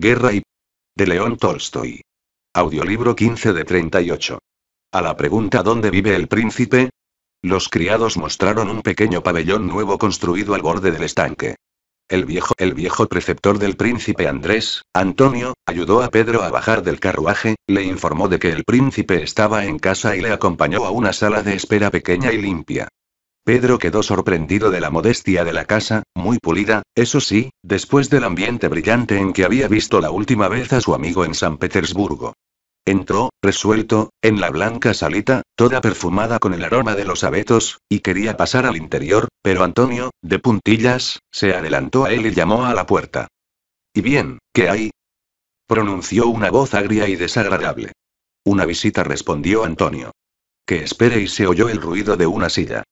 Guerra y... de León Tolstoy. Audiolibro 15 de 38. A la pregunta ¿Dónde vive el príncipe? Los criados mostraron un pequeño pabellón nuevo construido al borde del estanque. El viejo, el viejo preceptor del príncipe Andrés, Antonio, ayudó a Pedro a bajar del carruaje, le informó de que el príncipe estaba en casa y le acompañó a una sala de espera pequeña y limpia. Pedro quedó sorprendido de la modestia de la casa, muy pulida, eso sí, después del ambiente brillante en que había visto la última vez a su amigo en San Petersburgo. Entró, resuelto, en la blanca salita, toda perfumada con el aroma de los abetos, y quería pasar al interior, pero Antonio, de puntillas, se adelantó a él y llamó a la puerta. ¿Y bien, qué hay? pronunció una voz agria y desagradable. Una visita respondió Antonio. Que espere y se oyó el ruido de una silla.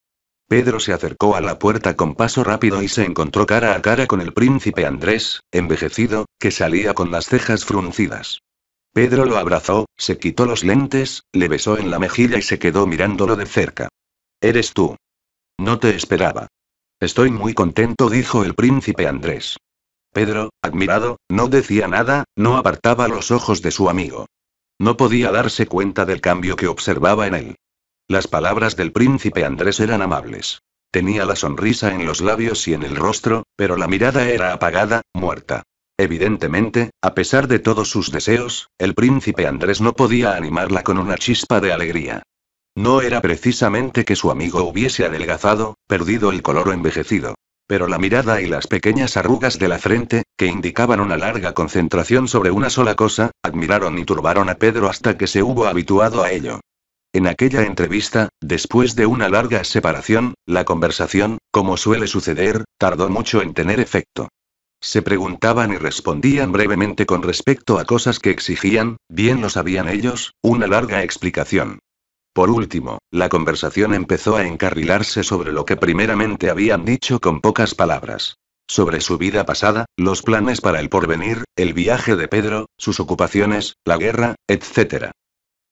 Pedro se acercó a la puerta con paso rápido y se encontró cara a cara con el príncipe Andrés, envejecido, que salía con las cejas fruncidas. Pedro lo abrazó, se quitó los lentes, le besó en la mejilla y se quedó mirándolo de cerca. Eres tú. No te esperaba. Estoy muy contento, dijo el príncipe Andrés. Pedro, admirado, no decía nada, no apartaba los ojos de su amigo. No podía darse cuenta del cambio que observaba en él. Las palabras del príncipe Andrés eran amables. Tenía la sonrisa en los labios y en el rostro, pero la mirada era apagada, muerta. Evidentemente, a pesar de todos sus deseos, el príncipe Andrés no podía animarla con una chispa de alegría. No era precisamente que su amigo hubiese adelgazado, perdido el color o envejecido. Pero la mirada y las pequeñas arrugas de la frente, que indicaban una larga concentración sobre una sola cosa, admiraron y turbaron a Pedro hasta que se hubo habituado a ello. En aquella entrevista, después de una larga separación, la conversación, como suele suceder, tardó mucho en tener efecto. Se preguntaban y respondían brevemente con respecto a cosas que exigían, bien lo sabían ellos, una larga explicación. Por último, la conversación empezó a encarrilarse sobre lo que primeramente habían dicho con pocas palabras. Sobre su vida pasada, los planes para el porvenir, el viaje de Pedro, sus ocupaciones, la guerra, etc.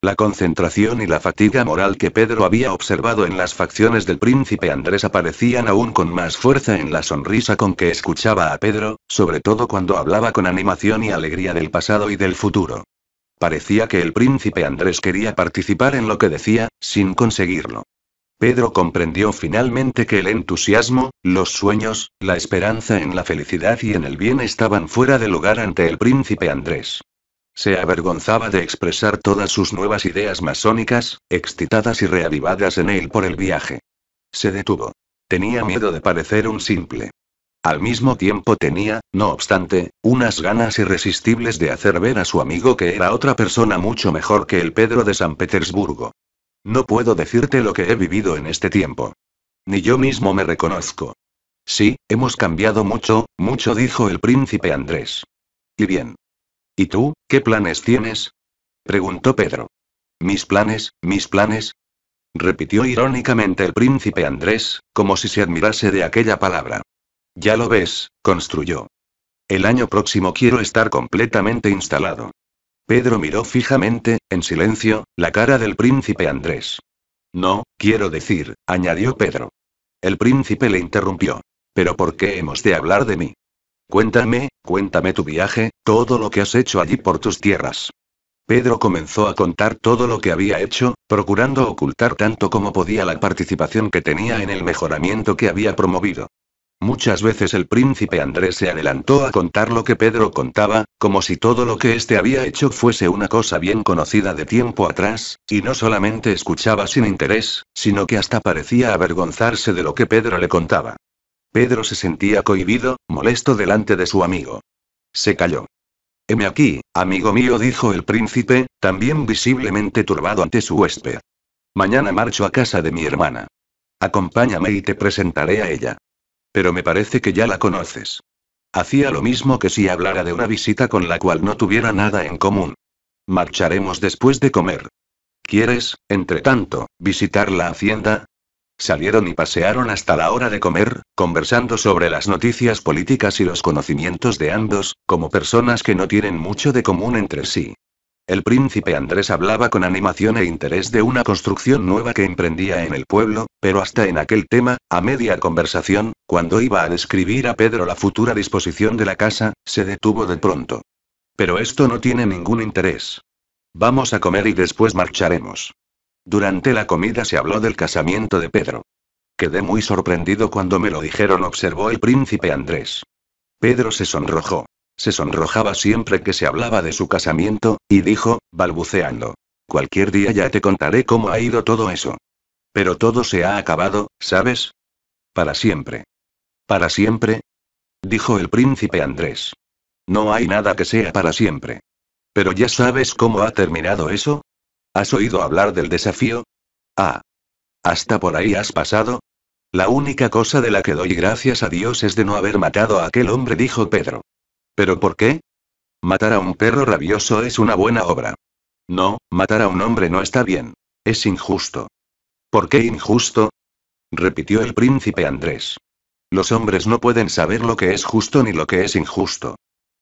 La concentración y la fatiga moral que Pedro había observado en las facciones del príncipe Andrés aparecían aún con más fuerza en la sonrisa con que escuchaba a Pedro, sobre todo cuando hablaba con animación y alegría del pasado y del futuro. Parecía que el príncipe Andrés quería participar en lo que decía, sin conseguirlo. Pedro comprendió finalmente que el entusiasmo, los sueños, la esperanza en la felicidad y en el bien estaban fuera de lugar ante el príncipe Andrés. Se avergonzaba de expresar todas sus nuevas ideas masónicas, excitadas y reavivadas en él por el viaje. Se detuvo. Tenía miedo de parecer un simple. Al mismo tiempo tenía, no obstante, unas ganas irresistibles de hacer ver a su amigo que era otra persona mucho mejor que el Pedro de San Petersburgo. No puedo decirte lo que he vivido en este tiempo. Ni yo mismo me reconozco. Sí, hemos cambiado mucho, mucho dijo el príncipe Andrés. Y bien, ¿Y tú, qué planes tienes? preguntó Pedro. Mis planes, mis planes. repitió irónicamente el príncipe Andrés, como si se admirase de aquella palabra. Ya lo ves, construyó. El año próximo quiero estar completamente instalado. Pedro miró fijamente, en silencio, la cara del príncipe Andrés. No, quiero decir, añadió Pedro. El príncipe le interrumpió. ¿Pero por qué hemos de hablar de mí? Cuéntame, cuéntame tu viaje, todo lo que has hecho allí por tus tierras. Pedro comenzó a contar todo lo que había hecho, procurando ocultar tanto como podía la participación que tenía en el mejoramiento que había promovido. Muchas veces el príncipe Andrés se adelantó a contar lo que Pedro contaba, como si todo lo que éste había hecho fuese una cosa bien conocida de tiempo atrás, y no solamente escuchaba sin interés, sino que hasta parecía avergonzarse de lo que Pedro le contaba. Pedro se sentía cohibido, molesto delante de su amigo. Se calló. Heme aquí, amigo mío, dijo el príncipe, también visiblemente turbado ante su huésped. Mañana marcho a casa de mi hermana. Acompáñame y te presentaré a ella. Pero me parece que ya la conoces. Hacía lo mismo que si hablara de una visita con la cual no tuviera nada en común. Marcharemos después de comer. ¿Quieres, entre tanto, visitar la hacienda? Salieron y pasearon hasta la hora de comer, conversando sobre las noticias políticas y los conocimientos de Andos, como personas que no tienen mucho de común entre sí. El príncipe Andrés hablaba con animación e interés de una construcción nueva que emprendía en el pueblo, pero hasta en aquel tema, a media conversación, cuando iba a describir a Pedro la futura disposición de la casa, se detuvo de pronto. Pero esto no tiene ningún interés. Vamos a comer y después marcharemos. Durante la comida se habló del casamiento de Pedro. Quedé muy sorprendido cuando me lo dijeron, observó el príncipe Andrés. Pedro se sonrojó. Se sonrojaba siempre que se hablaba de su casamiento, y dijo, balbuceando. Cualquier día ya te contaré cómo ha ido todo eso. Pero todo se ha acabado, ¿sabes? Para siempre. ¿Para siempre? dijo el príncipe Andrés. No hay nada que sea para siempre. Pero ya sabes cómo ha terminado eso, ¿Has oído hablar del desafío? Ah. ¿Hasta por ahí has pasado? La única cosa de la que doy gracias a Dios es de no haber matado a aquel hombre, dijo Pedro. ¿Pero por qué? Matar a un perro rabioso es una buena obra. No, matar a un hombre no está bien. Es injusto. ¿Por qué injusto? repitió el príncipe Andrés. Los hombres no pueden saber lo que es justo ni lo que es injusto.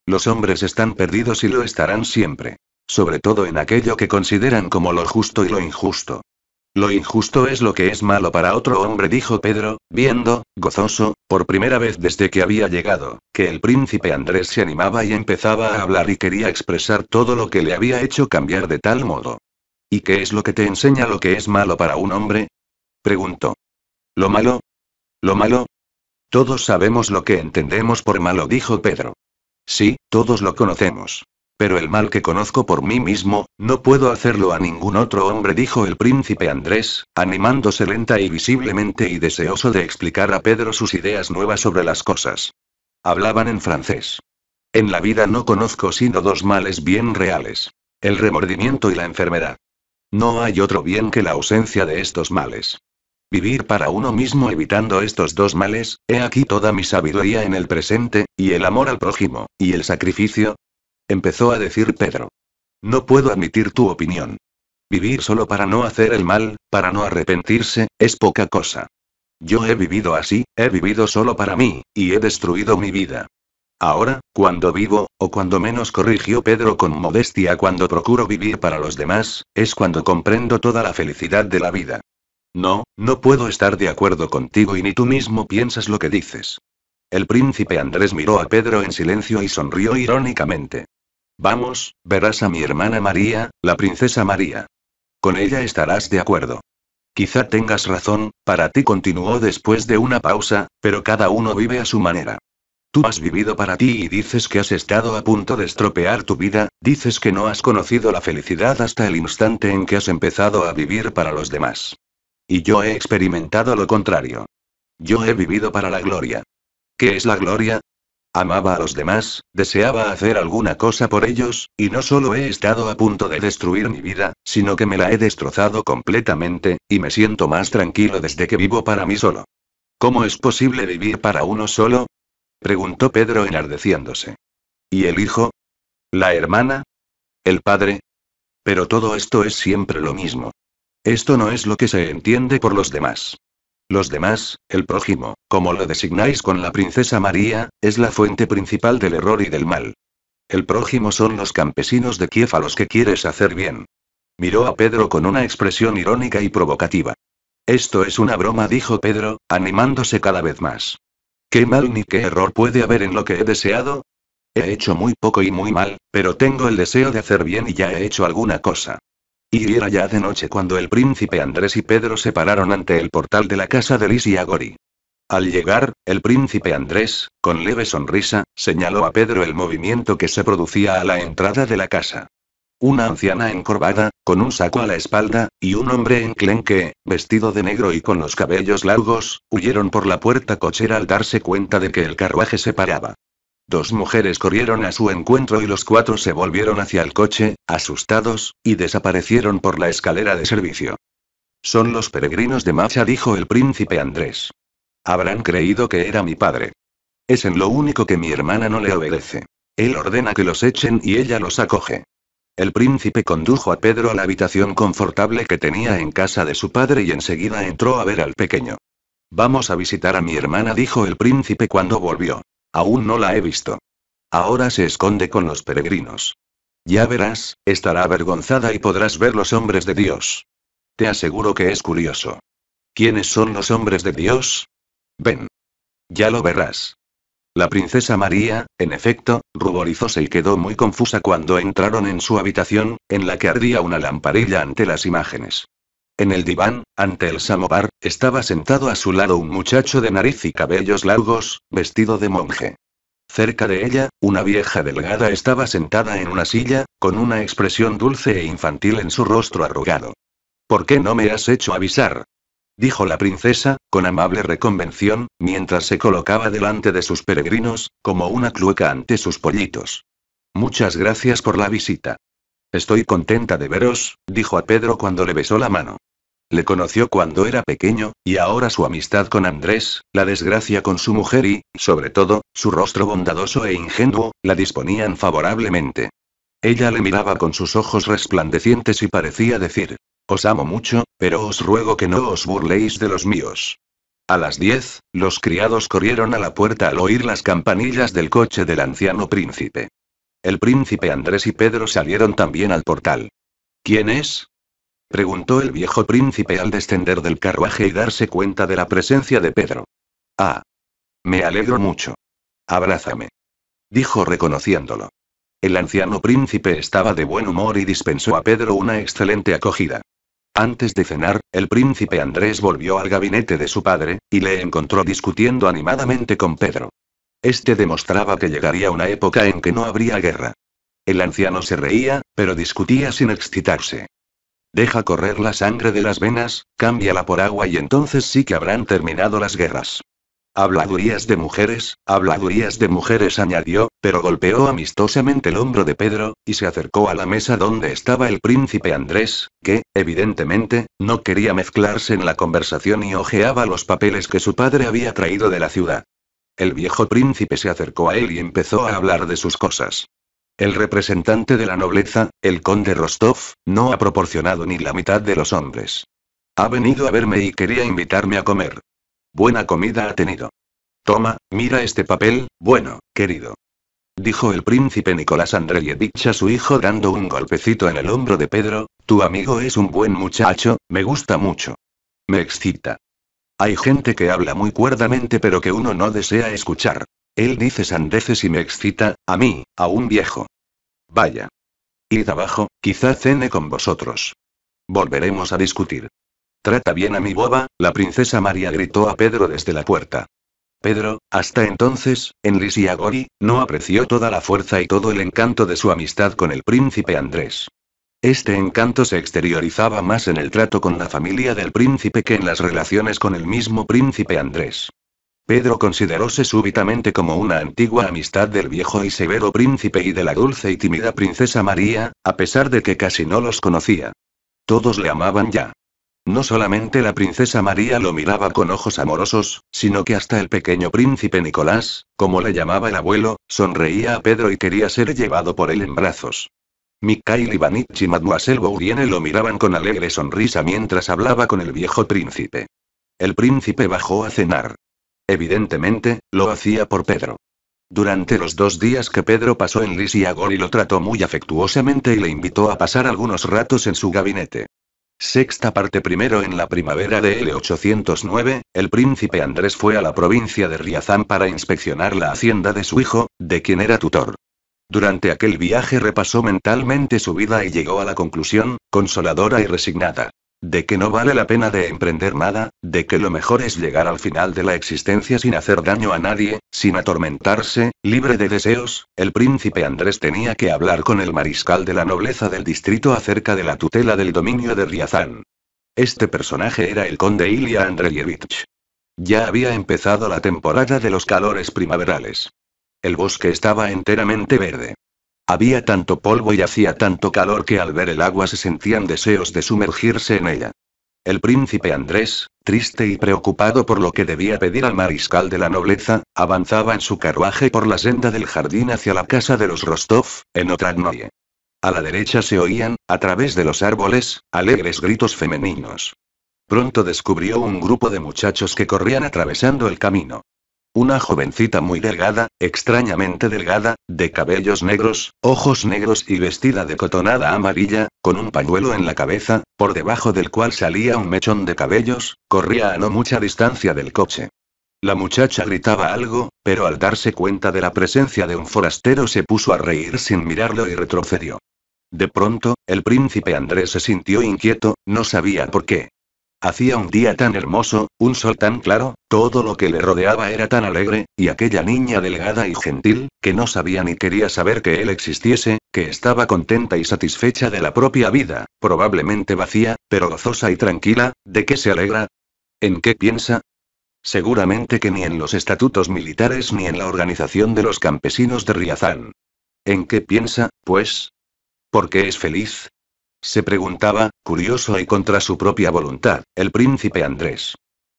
Los hombres están perdidos y lo estarán siempre sobre todo en aquello que consideran como lo justo y lo injusto. Lo injusto es lo que es malo para otro hombre, dijo Pedro, viendo, gozoso, por primera vez desde que había llegado, que el príncipe Andrés se animaba y empezaba a hablar y quería expresar todo lo que le había hecho cambiar de tal modo. ¿Y qué es lo que te enseña lo que es malo para un hombre? preguntó. ¿Lo malo? ¿Lo malo? Todos sabemos lo que entendemos por malo, dijo Pedro. Sí, todos lo conocemos. Pero el mal que conozco por mí mismo, no puedo hacerlo a ningún otro hombre, dijo el príncipe Andrés, animándose lenta y visiblemente y deseoso de explicar a Pedro sus ideas nuevas sobre las cosas. Hablaban en francés. En la vida no conozco sino dos males bien reales. El remordimiento y la enfermedad. No hay otro bien que la ausencia de estos males. Vivir para uno mismo evitando estos dos males, he aquí toda mi sabiduría en el presente, y el amor al prójimo, y el sacrificio, empezó a decir Pedro. No puedo admitir tu opinión. Vivir solo para no hacer el mal, para no arrepentirse, es poca cosa. Yo he vivido así, he vivido solo para mí, y he destruido mi vida. Ahora, cuando vivo, o cuando menos corrigió Pedro con modestia, cuando procuro vivir para los demás, es cuando comprendo toda la felicidad de la vida. No, no puedo estar de acuerdo contigo y ni tú mismo piensas lo que dices. El príncipe Andrés miró a Pedro en silencio y sonrió irónicamente. Vamos, verás a mi hermana María, la princesa María. Con ella estarás de acuerdo. Quizá tengas razón, para ti continuó después de una pausa, pero cada uno vive a su manera. Tú has vivido para ti y dices que has estado a punto de estropear tu vida, dices que no has conocido la felicidad hasta el instante en que has empezado a vivir para los demás. Y yo he experimentado lo contrario. Yo he vivido para la gloria. ¿Qué es la gloria? Amaba a los demás, deseaba hacer alguna cosa por ellos, y no solo he estado a punto de destruir mi vida, sino que me la he destrozado completamente, y me siento más tranquilo desde que vivo para mí solo. ¿Cómo es posible vivir para uno solo? preguntó Pedro enardeciéndose. ¿Y el hijo? ¿La hermana? ¿El padre? Pero todo esto es siempre lo mismo. Esto no es lo que se entiende por los demás. Los demás, el prójimo, como lo designáis con la princesa María, es la fuente principal del error y del mal. El prójimo son los campesinos de Kiev a los que quieres hacer bien. Miró a Pedro con una expresión irónica y provocativa. Esto es una broma, dijo Pedro, animándose cada vez más. ¿Qué mal ni qué error puede haber en lo que he deseado? He hecho muy poco y muy mal, pero tengo el deseo de hacer bien y ya he hecho alguna cosa. Y era ya de noche cuando el príncipe Andrés y Pedro se pararon ante el portal de la casa de Liz Al llegar, el príncipe Andrés, con leve sonrisa, señaló a Pedro el movimiento que se producía a la entrada de la casa. Una anciana encorvada, con un saco a la espalda, y un hombre enclenque, vestido de negro y con los cabellos largos, huyeron por la puerta cochera al darse cuenta de que el carruaje se paraba. Dos mujeres corrieron a su encuentro y los cuatro se volvieron hacia el coche, asustados, y desaparecieron por la escalera de servicio. Son los peregrinos de Macha, dijo el príncipe Andrés. Habrán creído que era mi padre. Es en lo único que mi hermana no le obedece. Él ordena que los echen y ella los acoge. El príncipe condujo a Pedro a la habitación confortable que tenía en casa de su padre y enseguida entró a ver al pequeño. Vamos a visitar a mi hermana, dijo el príncipe cuando volvió. Aún no la he visto. Ahora se esconde con los peregrinos. Ya verás, estará avergonzada y podrás ver los hombres de Dios. Te aseguro que es curioso. ¿Quiénes son los hombres de Dios? Ven. Ya lo verás. La princesa María, en efecto, ruborizóse y quedó muy confusa cuando entraron en su habitación, en la que ardía una lamparilla ante las imágenes. En el diván, ante el samovar, estaba sentado a su lado un muchacho de nariz y cabellos largos, vestido de monje. Cerca de ella, una vieja delgada estaba sentada en una silla, con una expresión dulce e infantil en su rostro arrugado. ¿Por qué no me has hecho avisar? dijo la princesa, con amable reconvención, mientras se colocaba delante de sus peregrinos, como una clueca ante sus pollitos. Muchas gracias por la visita. Estoy contenta de veros, dijo a Pedro cuando le besó la mano. Le conoció cuando era pequeño, y ahora su amistad con Andrés, la desgracia con su mujer y, sobre todo, su rostro bondadoso e ingenuo, la disponían favorablemente. Ella le miraba con sus ojos resplandecientes y parecía decir, Os amo mucho, pero os ruego que no os burléis de los míos. A las diez, los criados corrieron a la puerta al oír las campanillas del coche del anciano príncipe. El príncipe Andrés y Pedro salieron también al portal. ¿Quién es? preguntó el viejo príncipe al descender del carruaje y darse cuenta de la presencia de Pedro. Ah. Me alegro mucho. Abrázame. Dijo reconociéndolo. El anciano príncipe estaba de buen humor y dispensó a Pedro una excelente acogida. Antes de cenar, el príncipe Andrés volvió al gabinete de su padre, y le encontró discutiendo animadamente con Pedro. Este demostraba que llegaría una época en que no habría guerra. El anciano se reía, pero discutía sin excitarse. Deja correr la sangre de las venas, cámbiala por agua y entonces sí que habrán terminado las guerras. Habladurías de mujeres, habladurías de mujeres, añadió, pero golpeó amistosamente el hombro de Pedro, y se acercó a la mesa donde estaba el príncipe Andrés, que, evidentemente, no quería mezclarse en la conversación y hojeaba los papeles que su padre había traído de la ciudad. El viejo príncipe se acercó a él y empezó a hablar de sus cosas. El representante de la nobleza, el conde Rostov, no ha proporcionado ni la mitad de los hombres. Ha venido a verme y quería invitarme a comer. Buena comida ha tenido. Toma, mira este papel, bueno, querido. Dijo el príncipe Nicolás Andreyevich a su hijo dando un golpecito en el hombro de Pedro, tu amigo es un buen muchacho, me gusta mucho. Me excita. Hay gente que habla muy cuerdamente pero que uno no desea escuchar. Él dice sandeces y me excita, a mí, a un viejo. Vaya. Id abajo, quizá cene con vosotros. Volveremos a discutir. Trata bien a mi boba, la princesa María gritó a Pedro desde la puerta. Pedro, hasta entonces, en Lisiagori, no apreció toda la fuerza y todo el encanto de su amistad con el príncipe Andrés. Este encanto se exteriorizaba más en el trato con la familia del príncipe que en las relaciones con el mismo príncipe Andrés. Pedro consideróse súbitamente como una antigua amistad del viejo y severo príncipe y de la dulce y tímida princesa María, a pesar de que casi no los conocía. Todos le amaban ya. No solamente la princesa María lo miraba con ojos amorosos, sino que hasta el pequeño príncipe Nicolás, como le llamaba el abuelo, sonreía a Pedro y quería ser llevado por él en brazos. Mikhail Ivanich y Mademoiselle Bourienne lo miraban con alegre sonrisa mientras hablaba con el viejo príncipe. El príncipe bajó a cenar. Evidentemente, lo hacía por Pedro. Durante los dos días que Pedro pasó en Lisiagori lo trató muy afectuosamente y le invitó a pasar algunos ratos en su gabinete. Sexta parte primero en la primavera de L809, el príncipe Andrés fue a la provincia de Riazán para inspeccionar la hacienda de su hijo, de quien era tutor. Durante aquel viaje repasó mentalmente su vida y llegó a la conclusión, consoladora y resignada, de que no vale la pena de emprender nada, de que lo mejor es llegar al final de la existencia sin hacer daño a nadie, sin atormentarse, libre de deseos, el príncipe Andrés tenía que hablar con el mariscal de la nobleza del distrito acerca de la tutela del dominio de Riazán. Este personaje era el conde Ilya Andreyevich. Ya había empezado la temporada de los calores primaverales. El bosque estaba enteramente verde. Había tanto polvo y hacía tanto calor que al ver el agua se sentían deseos de sumergirse en ella. El príncipe Andrés, triste y preocupado por lo que debía pedir al mariscal de la nobleza, avanzaba en su carruaje por la senda del jardín hacia la casa de los Rostov, en Otradnoye. A la derecha se oían, a través de los árboles, alegres gritos femeninos. Pronto descubrió un grupo de muchachos que corrían atravesando el camino. Una jovencita muy delgada, extrañamente delgada, de cabellos negros, ojos negros y vestida de cotonada amarilla, con un pañuelo en la cabeza, por debajo del cual salía un mechón de cabellos, corría a no mucha distancia del coche. La muchacha gritaba algo, pero al darse cuenta de la presencia de un forastero se puso a reír sin mirarlo y retrocedió. De pronto, el príncipe Andrés se sintió inquieto, no sabía por qué. Hacía un día tan hermoso, un sol tan claro, todo lo que le rodeaba era tan alegre, y aquella niña delgada y gentil, que no sabía ni quería saber que él existiese, que estaba contenta y satisfecha de la propia vida, probablemente vacía, pero gozosa y tranquila, ¿de qué se alegra? ¿En qué piensa? Seguramente que ni en los estatutos militares ni en la organización de los campesinos de Riazán. ¿En qué piensa, pues? Porque es feliz? Se preguntaba, curioso y contra su propia voluntad, el príncipe Andrés.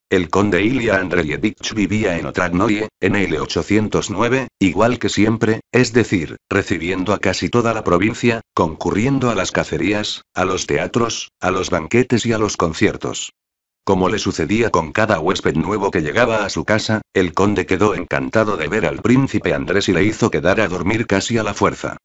El conde Ilya Andreyevich vivía en Otradnoye, en el 809, igual que siempre, es decir, recibiendo a casi toda la provincia, concurriendo a las cacerías, a los teatros, a los banquetes y a los conciertos. Como le sucedía con cada huésped nuevo que llegaba a su casa, el conde quedó encantado de ver al príncipe Andrés y le hizo quedar a dormir casi a la fuerza.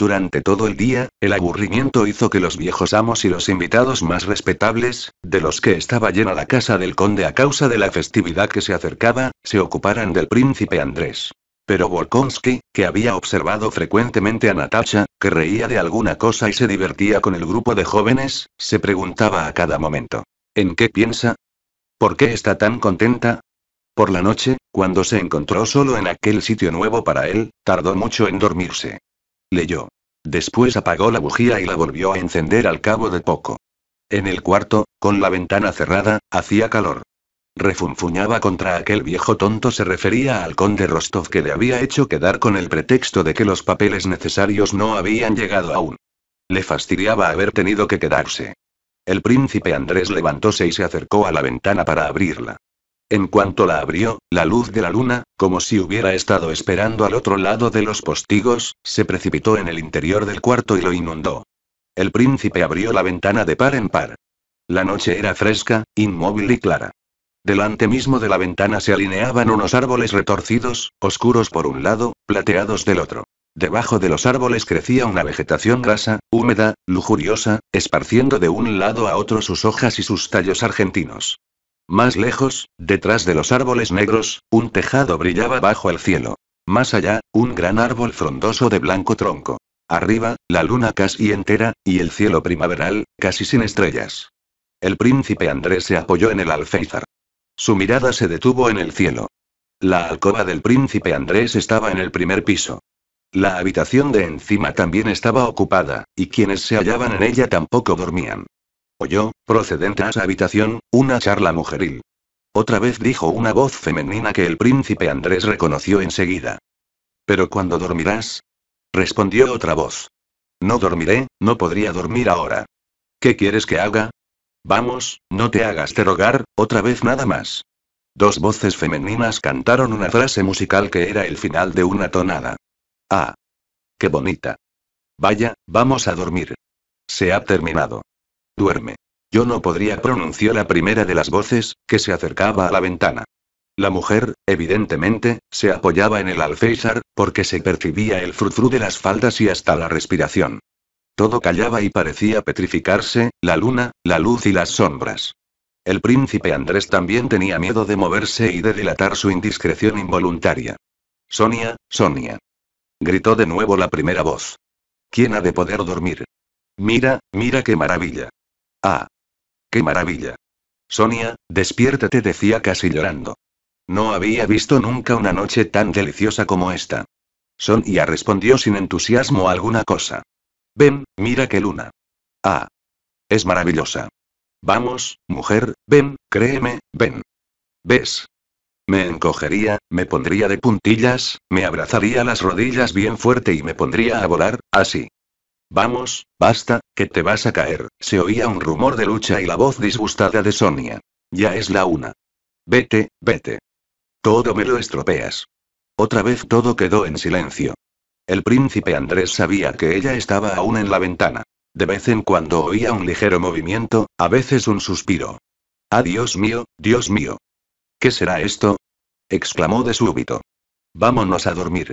Durante todo el día, el aburrimiento hizo que los viejos amos y los invitados más respetables, de los que estaba llena la casa del conde a causa de la festividad que se acercaba, se ocuparan del príncipe Andrés. Pero Volkonsky, que había observado frecuentemente a Natasha, que reía de alguna cosa y se divertía con el grupo de jóvenes, se preguntaba a cada momento. ¿En qué piensa? ¿Por qué está tan contenta? Por la noche, cuando se encontró solo en aquel sitio nuevo para él, tardó mucho en dormirse. Leyó. Después apagó la bujía y la volvió a encender al cabo de poco. En el cuarto, con la ventana cerrada, hacía calor. Refunfuñaba contra aquel viejo tonto se refería al conde Rostov que le había hecho quedar con el pretexto de que los papeles necesarios no habían llegado aún. Le fastidiaba haber tenido que quedarse. El príncipe Andrés levantóse y se acercó a la ventana para abrirla. En cuanto la abrió, la luz de la luna, como si hubiera estado esperando al otro lado de los postigos, se precipitó en el interior del cuarto y lo inundó. El príncipe abrió la ventana de par en par. La noche era fresca, inmóvil y clara. Delante mismo de la ventana se alineaban unos árboles retorcidos, oscuros por un lado, plateados del otro. Debajo de los árboles crecía una vegetación grasa, húmeda, lujuriosa, esparciendo de un lado a otro sus hojas y sus tallos argentinos. Más lejos, detrás de los árboles negros, un tejado brillaba bajo el cielo. Más allá, un gran árbol frondoso de blanco tronco. Arriba, la luna casi entera, y el cielo primaveral, casi sin estrellas. El príncipe Andrés se apoyó en el alféizar. Su mirada se detuvo en el cielo. La alcoba del príncipe Andrés estaba en el primer piso. La habitación de encima también estaba ocupada, y quienes se hallaban en ella tampoco dormían. Oyó, procedente a esa habitación, una charla mujeril. Otra vez dijo una voz femenina que el príncipe Andrés reconoció enseguida. ¿Pero cuando dormirás? respondió otra voz. No dormiré, no podría dormir ahora. ¿Qué quieres que haga? Vamos, no te hagas de rogar, otra vez nada más. Dos voces femeninas cantaron una frase musical que era el final de una tonada. Ah. Qué bonita. Vaya, vamos a dormir. Se ha terminado. Duerme. Yo no podría, pronunció la primera de las voces, que se acercaba a la ventana. La mujer, evidentemente, se apoyaba en el alféizar, porque se percibía el frufru de las faldas y hasta la respiración. Todo callaba y parecía petrificarse, la luna, la luz y las sombras. El príncipe Andrés también tenía miedo de moverse y de dilatar su indiscreción involuntaria. Sonia, Sonia. Gritó de nuevo la primera voz. ¿Quién ha de poder dormir? Mira, mira qué maravilla. ¡Ah! ¡Qué maravilla! Sonia, despiértate, decía casi llorando. No había visto nunca una noche tan deliciosa como esta. Sonia respondió sin entusiasmo alguna cosa. Ven, mira qué luna. Ah. Es maravillosa. Vamos, mujer, ven, créeme, ven. ¿Ves? Me encogería, me pondría de puntillas, me abrazaría las rodillas bien fuerte y me pondría a volar, así. Vamos, basta, que te vas a caer, se oía un rumor de lucha y la voz disgustada de Sonia. Ya es la una. Vete, vete. Todo me lo estropeas. Otra vez todo quedó en silencio. El príncipe Andrés sabía que ella estaba aún en la ventana. De vez en cuando oía un ligero movimiento, a veces un suspiro. ¡Ah, Dios mío, Dios mío! ¿Qué será esto? exclamó de súbito. Vámonos a dormir.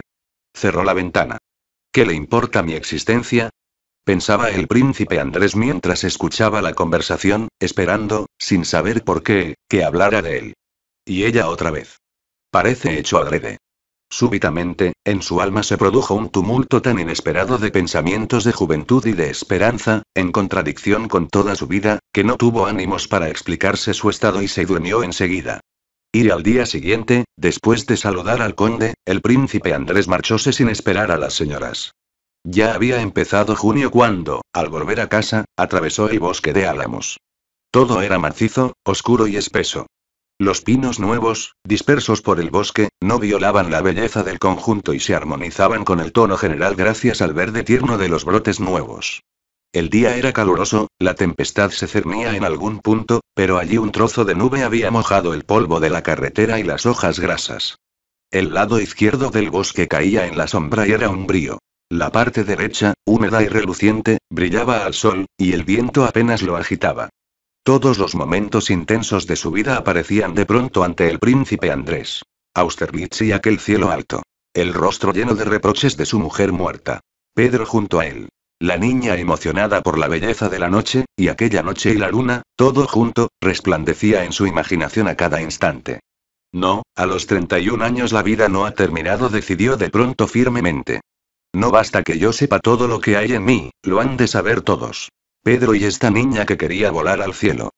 Cerró la ventana. ¿Qué le importa mi existencia? pensaba el príncipe Andrés mientras escuchaba la conversación, esperando, sin saber por qué, que hablara de él. Y ella otra vez. Parece hecho adrede. Súbitamente, en su alma se produjo un tumulto tan inesperado de pensamientos de juventud y de esperanza, en contradicción con toda su vida, que no tuvo ánimos para explicarse su estado y se durmió enseguida. Y al día siguiente, después de saludar al conde, el príncipe Andrés marchóse sin esperar a las señoras. Ya había empezado junio cuando, al volver a casa, atravesó el bosque de álamos. Todo era macizo, oscuro y espeso. Los pinos nuevos, dispersos por el bosque, no violaban la belleza del conjunto y se armonizaban con el tono general gracias al verde tierno de los brotes nuevos. El día era caluroso, la tempestad se cernía en algún punto, pero allí un trozo de nube había mojado el polvo de la carretera y las hojas grasas. El lado izquierdo del bosque caía en la sombra y era un brío. La parte derecha, húmeda y reluciente, brillaba al sol, y el viento apenas lo agitaba. Todos los momentos intensos de su vida aparecían de pronto ante el príncipe Andrés. Austerlitz y aquel cielo alto. El rostro lleno de reproches de su mujer muerta. Pedro junto a él. La niña emocionada por la belleza de la noche, y aquella noche y la luna, todo junto, resplandecía en su imaginación a cada instante. No, a los 31 años la vida no ha terminado, decidió de pronto firmemente. No basta que yo sepa todo lo que hay en mí, lo han de saber todos. Pedro y esta niña que quería volar al cielo.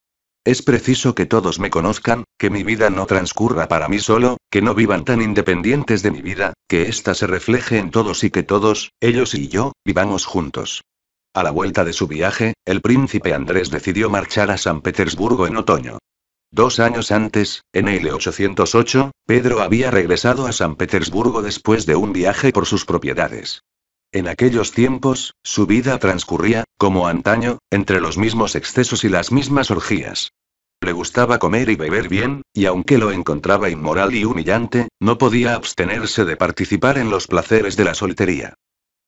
Es preciso que todos me conozcan, que mi vida no transcurra para mí solo, que no vivan tan independientes de mi vida, que ésta se refleje en todos y que todos, ellos y yo, vivamos juntos. A la vuelta de su viaje, el príncipe Andrés decidió marchar a San Petersburgo en otoño. Dos años antes, en el 808, Pedro había regresado a San Petersburgo después de un viaje por sus propiedades. En aquellos tiempos, su vida transcurría, como antaño, entre los mismos excesos y las mismas orgías. Le gustaba comer y beber bien, y aunque lo encontraba inmoral y humillante, no podía abstenerse de participar en los placeres de la soltería.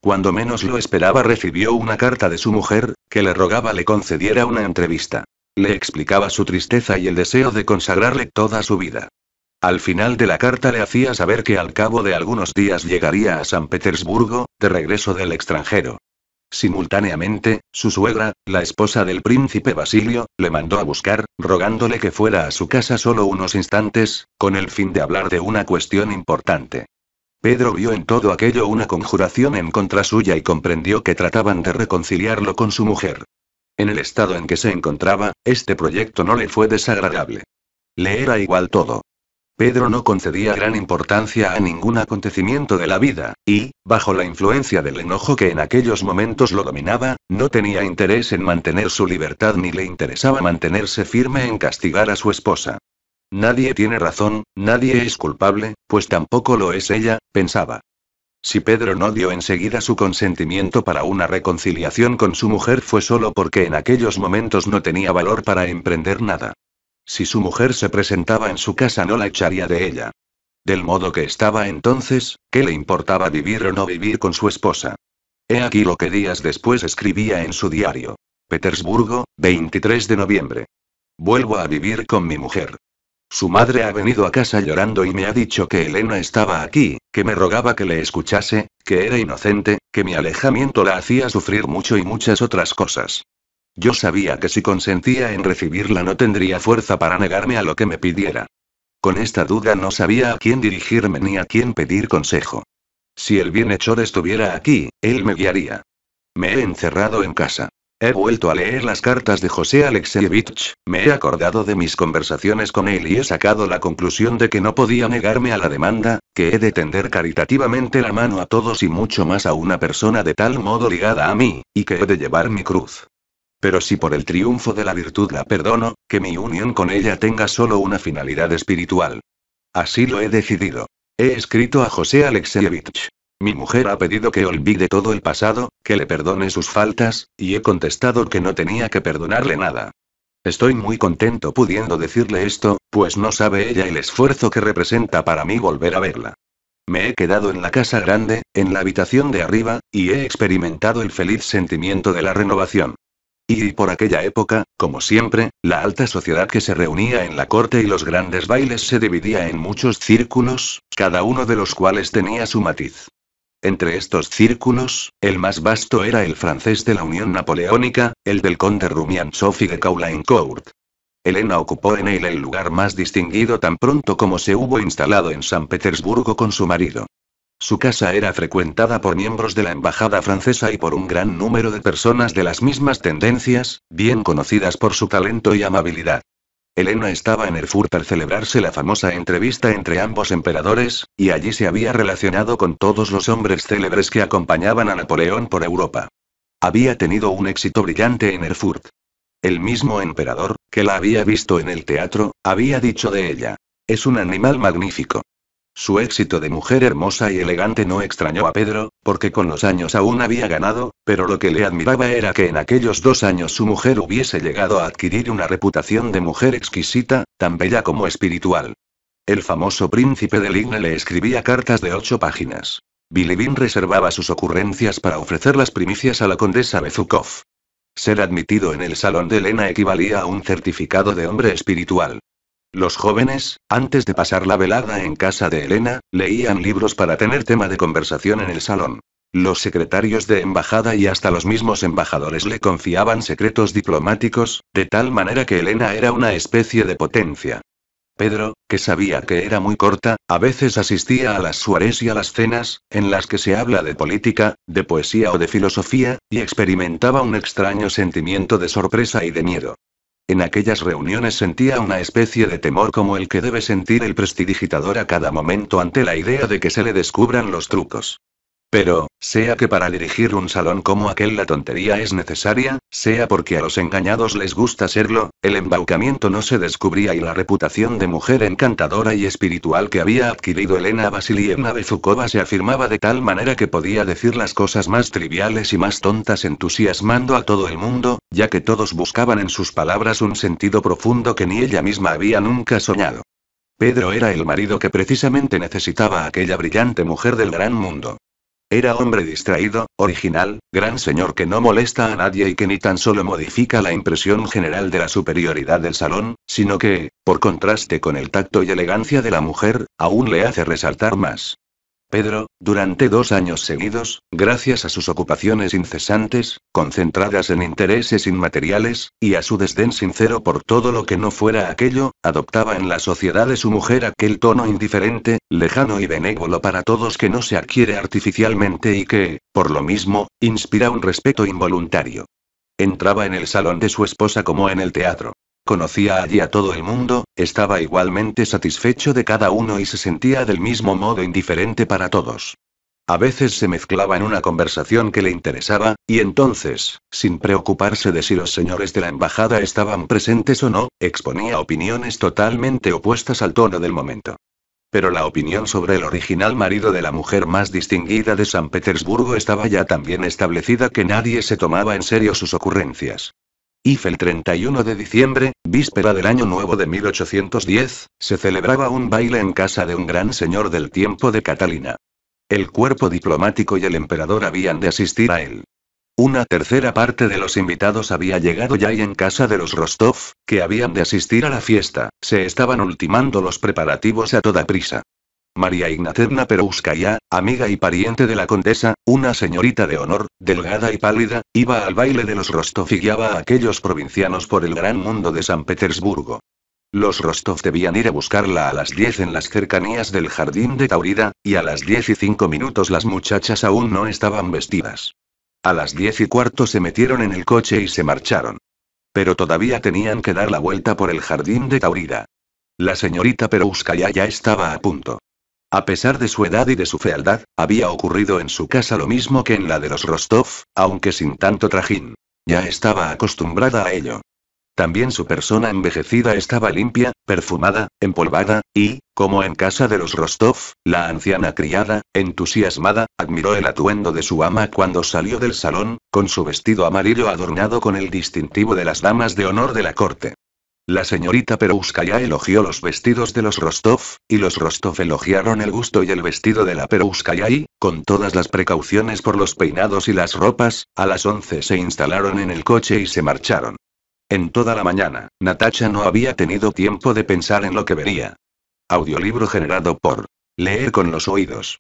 Cuando menos lo esperaba recibió una carta de su mujer, que le rogaba le concediera una entrevista. Le explicaba su tristeza y el deseo de consagrarle toda su vida. Al final de la carta le hacía saber que al cabo de algunos días llegaría a San Petersburgo, de regreso del extranjero. Simultáneamente, su suegra, la esposa del príncipe Basilio, le mandó a buscar, rogándole que fuera a su casa solo unos instantes, con el fin de hablar de una cuestión importante. Pedro vio en todo aquello una conjuración en contra suya y comprendió que trataban de reconciliarlo con su mujer. En el estado en que se encontraba, este proyecto no le fue desagradable. Le era igual todo. Pedro no concedía gran importancia a ningún acontecimiento de la vida, y, bajo la influencia del enojo que en aquellos momentos lo dominaba, no tenía interés en mantener su libertad ni le interesaba mantenerse firme en castigar a su esposa. Nadie tiene razón, nadie es culpable, pues tampoco lo es ella, pensaba. Si Pedro no dio enseguida su consentimiento para una reconciliación con su mujer fue solo porque en aquellos momentos no tenía valor para emprender nada. Si su mujer se presentaba en su casa no la echaría de ella. Del modo que estaba entonces, ¿qué le importaba vivir o no vivir con su esposa? He aquí lo que días después escribía en su diario. Petersburgo, 23 de noviembre. Vuelvo a vivir con mi mujer. Su madre ha venido a casa llorando y me ha dicho que Elena estaba aquí, que me rogaba que le escuchase, que era inocente, que mi alejamiento la hacía sufrir mucho y muchas otras cosas. Yo sabía que si consentía en recibirla no tendría fuerza para negarme a lo que me pidiera. Con esta duda no sabía a quién dirigirme ni a quién pedir consejo. Si el bienhechor estuviera aquí, él me guiaría. Me he encerrado en casa. He vuelto a leer las cartas de José Alexeyevich, me he acordado de mis conversaciones con él y he sacado la conclusión de que no podía negarme a la demanda, que he de tender caritativamente la mano a todos y mucho más a una persona de tal modo ligada a mí, y que he de llevar mi cruz. Pero si por el triunfo de la virtud la perdono, que mi unión con ella tenga solo una finalidad espiritual. Así lo he decidido. He escrito a José Alexeyevich. Mi mujer ha pedido que olvide todo el pasado, que le perdone sus faltas, y he contestado que no tenía que perdonarle nada. Estoy muy contento pudiendo decirle esto, pues no sabe ella el esfuerzo que representa para mí volver a verla. Me he quedado en la casa grande, en la habitación de arriba, y he experimentado el feliz sentimiento de la renovación. Y por aquella época, como siempre, la alta sociedad que se reunía en la corte y los grandes bailes se dividía en muchos círculos, cada uno de los cuales tenía su matiz. Entre estos círculos, el más vasto era el francés de la Unión Napoleónica, el del conde Rumian y de Caulaincourt. Elena ocupó en él el lugar más distinguido tan pronto como se hubo instalado en San Petersburgo con su marido. Su casa era frecuentada por miembros de la embajada francesa y por un gran número de personas de las mismas tendencias, bien conocidas por su talento y amabilidad. Elena estaba en Erfurt al celebrarse la famosa entrevista entre ambos emperadores, y allí se había relacionado con todos los hombres célebres que acompañaban a Napoleón por Europa. Había tenido un éxito brillante en Erfurt. El mismo emperador, que la había visto en el teatro, había dicho de ella. Es un animal magnífico. Su éxito de mujer hermosa y elegante no extrañó a Pedro, porque con los años aún había ganado, pero lo que le admiraba era que en aquellos dos años su mujer hubiese llegado a adquirir una reputación de mujer exquisita, tan bella como espiritual. El famoso príncipe de Ligne le escribía cartas de ocho páginas. Bilibin reservaba sus ocurrencias para ofrecer las primicias a la condesa Bezukov. Ser admitido en el salón de Elena equivalía a un certificado de hombre espiritual. Los jóvenes, antes de pasar la velada en casa de Elena, leían libros para tener tema de conversación en el salón. Los secretarios de embajada y hasta los mismos embajadores le confiaban secretos diplomáticos, de tal manera que Elena era una especie de potencia. Pedro, que sabía que era muy corta, a veces asistía a las Suárez y a las cenas, en las que se habla de política, de poesía o de filosofía, y experimentaba un extraño sentimiento de sorpresa y de miedo. En aquellas reuniones sentía una especie de temor como el que debe sentir el prestidigitador a cada momento ante la idea de que se le descubran los trucos. Pero, sea que para dirigir un salón como aquel la tontería es necesaria, sea porque a los engañados les gusta serlo, el embaucamiento no se descubría y la reputación de mujer encantadora y espiritual que había adquirido Elena Vasilievna Bezukova se afirmaba de tal manera que podía decir las cosas más triviales y más tontas entusiasmando a todo el mundo, ya que todos buscaban en sus palabras un sentido profundo que ni ella misma había nunca soñado. Pedro era el marido que precisamente necesitaba aquella brillante mujer del gran mundo. Era hombre distraído, original, gran señor que no molesta a nadie y que ni tan solo modifica la impresión general de la superioridad del salón, sino que, por contraste con el tacto y elegancia de la mujer, aún le hace resaltar más. Pedro, durante dos años seguidos, gracias a sus ocupaciones incesantes, concentradas en intereses inmateriales, y a su desdén sincero por todo lo que no fuera aquello, adoptaba en la sociedad de su mujer aquel tono indiferente, lejano y benévolo para todos que no se adquiere artificialmente y que, por lo mismo, inspira un respeto involuntario. Entraba en el salón de su esposa como en el teatro. Conocía allí a todo el mundo, estaba igualmente satisfecho de cada uno y se sentía del mismo modo indiferente para todos. A veces se mezclaba en una conversación que le interesaba, y entonces, sin preocuparse de si los señores de la embajada estaban presentes o no, exponía opiniones totalmente opuestas al tono del momento. Pero la opinión sobre el original marido de la mujer más distinguida de San Petersburgo estaba ya tan bien establecida que nadie se tomaba en serio sus ocurrencias. If el 31 de diciembre, víspera del año nuevo de 1810, se celebraba un baile en casa de un gran señor del tiempo de Catalina. El cuerpo diplomático y el emperador habían de asistir a él. Una tercera parte de los invitados había llegado ya y en casa de los Rostov, que habían de asistir a la fiesta, se estaban ultimando los preparativos a toda prisa. María Ignaterna Perouskaya, amiga y pariente de la condesa, una señorita de honor, delgada y pálida, iba al baile de los Rostov y guiaba a aquellos provincianos por el gran mundo de San Petersburgo. Los Rostov debían ir a buscarla a las 10 en las cercanías del jardín de Taurida, y a las 10 y 5 minutos las muchachas aún no estaban vestidas. A las 10 y cuarto se metieron en el coche y se marcharon. Pero todavía tenían que dar la vuelta por el jardín de Taurida. La señorita Perouskaya ya estaba a punto. A pesar de su edad y de su fealdad, había ocurrido en su casa lo mismo que en la de los Rostov, aunque sin tanto trajín. Ya estaba acostumbrada a ello. También su persona envejecida estaba limpia, perfumada, empolvada, y, como en casa de los Rostov, la anciana criada, entusiasmada, admiró el atuendo de su ama cuando salió del salón, con su vestido amarillo adornado con el distintivo de las damas de honor de la corte. La señorita Perouskaya elogió los vestidos de los Rostov, y los Rostov elogiaron el gusto y el vestido de la Perouskaya y, con todas las precauciones por los peinados y las ropas, a las once se instalaron en el coche y se marcharon. En toda la mañana, Natacha no había tenido tiempo de pensar en lo que vería. Audiolibro generado por Leer con los oídos.